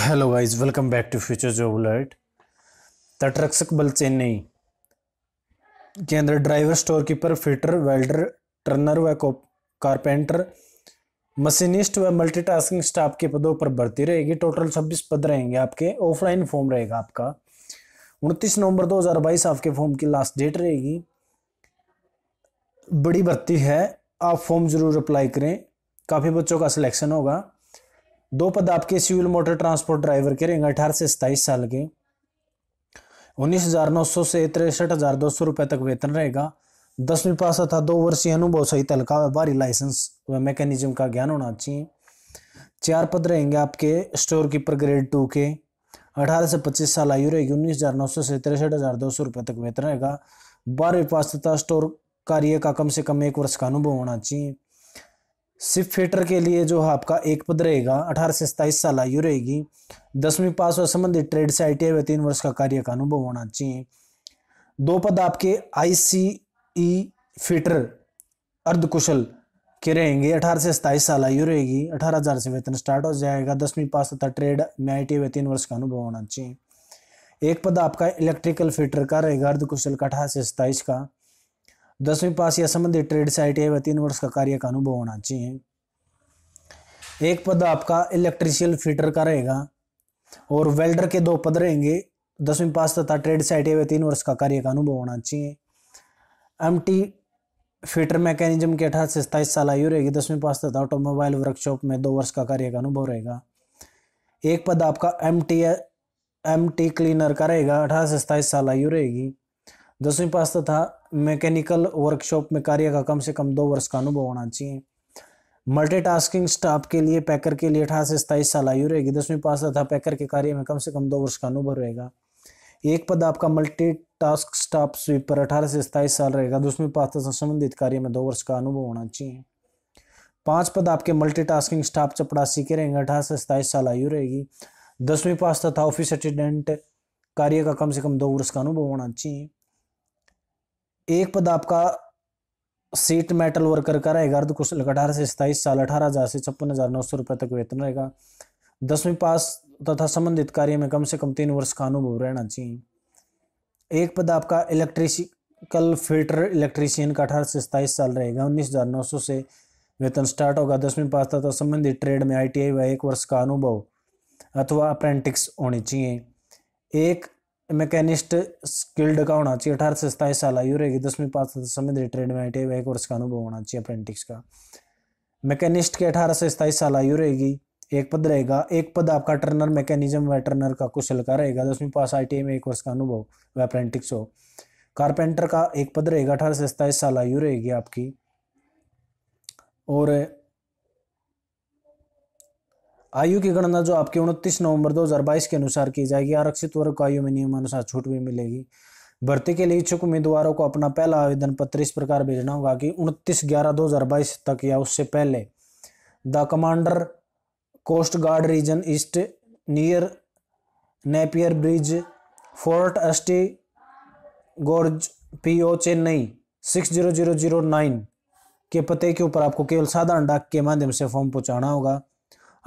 hello guys welcome back to Future Job Alert तटरक्षक बल चेन्नई के अंदर driver store keeper fitter welder turner व कारपेंटर मशीनिस्ट व मल्टीटास्किंग स्टाफ के पदों पर भर्ती रहेगी टोटल छब्बीस पद रहेंगे आपके ऑफलाइन फॉर्म रहेगा आपका उनतीस नवंबर 2022 आपके फॉर्म की लास्ट डेट रहेगी बड़ी भर्ती है आप फॉर्म जरूर अप्लाई करें काफ़ी बच्चों का सिलेक्शन होगा दो पद आपके सिविल मोटर ट्रांसपोर्ट ड्राइवर के रहेंगे अठारह से सताईस साल के उन्नीस हजार नौ सौ से तिरसठ हजार दो सौ रुपए तक वेतन रहेगा दसवीं पास तथा दो वर्षीय अनुभव सहित हल्का व्यापारी लाइसेंस व मैकेनिज्म का ज्ञान होना चाहिए चार पद रहेंगे आपके स्टोर कीपर ग्रेड टू के अठारह से पच्चीस साल आयु रहेगी उन्नीस हजार नौ सौ से तिरसठ हजार दो सौ रुपये तक वेतन रहेगा बारहवीं पास तथा स्टोर कार्य का कम से कम एक वर्ष का अनुभव होना चाहिए सिप फेटर के लिए जो है आपका एक पद रहेगा अठारह से सत्ताईस साल आयु रहेगी दसवीं पास और संबंधित ट्रेड से आई टी आई तीन वर्ष का कार्य का अनुभव होना चाहिए दो पद आपके आई सी ई फिटर अर्धकुशल के रहेंगे अठारह से सताईस साल आयु रहेगी अठारह हज़ार से वेतन स्टार्ट हो जाएगा दसवीं पास तथा ट्रेड में आई टी तीन वर्ष का अनुभव होना चाहिए एक पद आपका इलेक्ट्रिकल फिटर का रहेगा अर्धकुशल का अठारह से सताईस का दसवीं पास या संबंधित ट्रेड से आई तीन वर्ष का कार्य का अनुभव होना चाहिए एक पद आपका इलेक्ट्रिशियल फिटर का रहेगा और वेल्डर के दो पद रहेंगे दसवीं पास तथा ट्रेड से आई तीन वर्ष का कार्य का अनुभव होना चाहिए एम टी फिटर मैकेनिज्म के अठारह से सत्ताईस साल आयु रहेगी दसवीं पास तथा ऑटोमोबाइल वर्कशॉप में दो वर्ष का कार्य का अनुभव रहेगा एक पद आपका M T M T cleaner का रहेगा अठारह से सत्ताईस साल आयु रहेगी दसवीं पास तथा मैकेनिकल वर्कशॉप में कार्य का कम से कम दो वर्ष का अनुभव होना चाहिए मल्टीटास्किंग स्टाफ के लिए पैकर के लिए अठारह से सताईस साल आयु रहेगी दसवीं पास तथा पैकर के कार्य में कम से कम दो वर्ष का अनुभव रहेगा एक पद आपका मल्टी टास्क स्टाफ स्वीपर अठारह से सताईस साल रहेगा दसवीं पास तथा संबंधित कार्य में दो वर्ष का अनुभव होना चाहिए पांच पद आपके मल्टीटास्किंग स्टाफ चपड़ासी के रहेंगे अठारह से सताईस साल आयु रहेगी दसवीं पास तथा ऑफिस अटेंडेंट कार्य का कम से कम दो वर्ष का अनुभव होना चाहिए एक पद आपका सीट मेटल वर्कर का रहेगा अर्ध कुशल अठारह से सताईस साल अठारह हज़ार से छप्पन हज़ार नौ सौ रुपये तक वेतन रहेगा दसवीं पास तथा संबंधित कार्य में कम से कम तीन वर्ष का अनुभव रहना चाहिए एक पद आपका इलेक्ट्रिकल फिल्टर इलेक्ट्रीशियन का अठारह से सताईस साल रहेगा उन्नीस हज़ार नौ सौ से वेतन स्टार्ट होगा दसवीं पास तथा संबंधित ट्रेड में आई टी आई व एक वर्ष का अनुभव अथवा अप्रेंटिक्स होनी चाहिए एक मैकेनिस्ट स्किल्ड का होना चाहिए अठारह से सताईस साल आयु रहेगी दसवीं पास संबंधित ट्रेड में आई टी एक वर्ष का अनुभव होना चाहिए अप्रेंटिस का मैकेनिस्ट के अठारह से सताईस साल आयु रहेगी एक पद रहेगा एक पद आपका टर्नर मैकेनिज्म व टर्नर का कुशल का रहेगा दसवीं पास आई में एक वर्ष का अनुभव व अप्रेंटिक्स हो कारपेंटर का एक पद रहेगा अठारह से सताईस साल आयु रहेगी आपकी और आयु की गणना जो आपके उनतीस नवंबर 2022 के अनुसार की जाएगी आरक्षित वर्ग को आयु में नियमानुसार छूट भी मिलेगी भर्ती के लिए इच्छुक उम्मीदवारों को अपना पहला आवेदन पत्र इस प्रकार भेजना होगा कि उनतीस ग्यारह बाईस तक या उससे पहले the Commander Coast Guard Region East near Napier Bridge Fort St George P O Chennai six zero zero zero nine के पते के ऊपर आपको केवल साधारण डाक के माध्यम से फॉर्म पहुंचाना होगा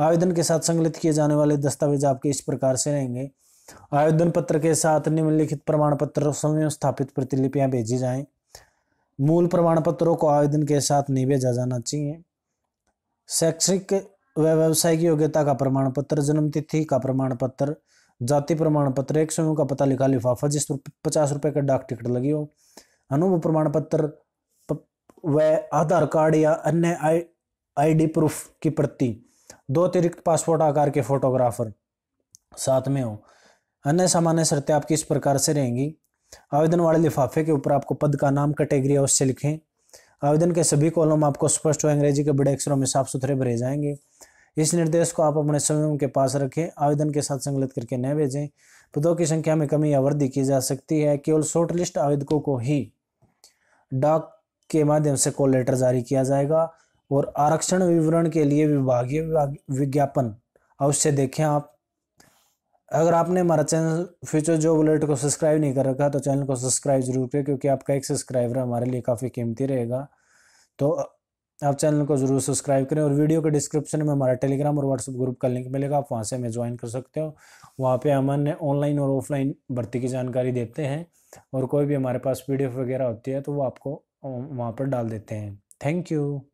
आवेदन के साथ संकलित किए जाने वाले दस्तावेज आपके इस प्रकार से रहेंगे आवेदन पत्र के साथ निम्नलिखित प्रमाण पत्र स्थापित प्रतिलिपियां भेजी जाए मूल प्रमाण पत्रों को आवेदन के साथ नहीं भेजा जाना चाहिए शैक्षणिक व व्यवसाय की योग्यता का प्रमाण पत्र जन्म तिथि का प्रमाण पत्र जाति प्रमाण पत्र एक स्वयं का पता लिखा लिफाफा जिस पर पचास रुपए का डाक टिकट लगी हो अनुभव प्रमाण पत्र व आधार कार्ड या अन्य आई आईडी प्रूफ की प्रति दो अतिरिक्त पासपोर्ट आकार के फोटोग्राफर साथ में हो अन्य सामान्य शर्तें आपकी इस प्रकार से रहेंगी आवेदन वाले लिफाफे के ऊपर आपको पद का नाम कैटेगरी अवश्य लिखें आवेदन के सभी कॉलम आपको स्पष्ट और अंग्रेजी के बड़े अक्षरों में साफ सुथरे भरे जाएंगे इस निर्देश को आप अपने स्वयं के पास रखें आवेदन के साथ संगलित करके न भेजें पदों की संख्या में कमी या वृद्धि की जा सकती है केवल शॉर्ट लिस्ट आवेदकों को ही डाक के माध्यम से कॉल लेटर जारी किया जाएगा और आरक्षण विवरण के लिए विभागीय विज्ञापन अवश्य देखें आप अगर आपने हमारा चैनल फ्यूचर जॉब अलर्ट को सब्सक्राइब नहीं कर रखा तो चैनल को सब्सक्राइब जरूर करें क्योंकि आपका एक सब्सक्राइबर हमारे लिए काफ़ी कीमती रहेगा तो आप चैनल को जरूर सब्सक्राइब करें और वीडियो के डिस्क्रिप्शन में हमारा टेलीग्राम और व्हाट्सएप ग्रुप का लिंक मिलेगा आप वहाँ से हमें ज्वाइन कर सकते हो वहाँ पे हम अन्य ऑनलाइन और ऑफलाइन भर्ती की जानकारी देते हैं और कोई भी हमारे पास पी वगैरह होती है तो वो आपको वहाँ पर डाल देते हैं थैंक यू